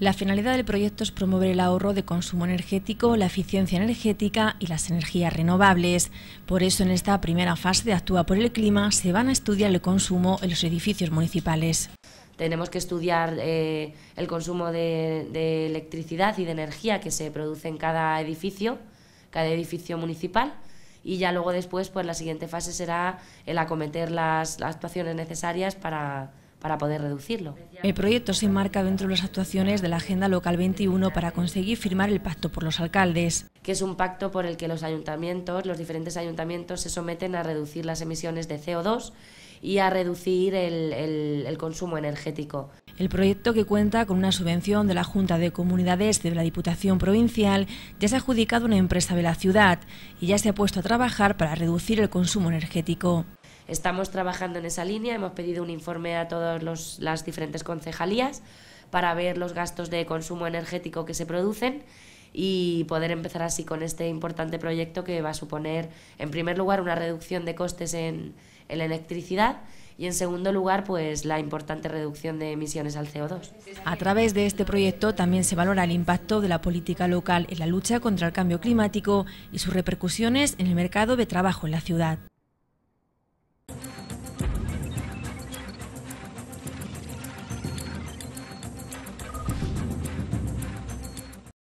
La finalidad del proyecto es promover el ahorro de consumo energético, la eficiencia energética y las energías renovables. Por eso, en esta primera fase de Actúa por el Clima, se van a estudiar el consumo en los edificios municipales. Tenemos que estudiar eh, el consumo de, electricidad y de energía que se produce en cada edificio, cada edificio municipal y ya luego después pues la siguiente fase será el acometer las actuaciones necesarias para, para poder reducirlo. El proyecto se enmarca dentro de las actuaciones de la Agenda Local 21 para conseguir firmar el Pacto por los Alcaldes. Que es un pacto por el que los ayuntamientos, los diferentes ayuntamientos, se someten a reducir las emisiones de CO2 y a reducir el, consumo energético. El proyecto, que cuenta con una subvención de la Junta de Comunidades de la Diputación Provincial, ya se ha adjudicado una empresa de la ciudad y ya se ha puesto a trabajar para reducir el consumo energético. Estamos trabajando en esa línea, hemos pedido un informe a todas las diferentes concejalías para ver los gastos de consumo energético que se producen y poder empezar así con este importante proyecto que va a suponer, en primer lugar, una reducción de costes en, la electricidad y en segundo lugar, pues la importante reducción de emisiones al CO2. A través de este proyecto también se valora el impacto de la política local en la lucha contra el cambio climático y sus repercusiones en el mercado de trabajo en la ciudad.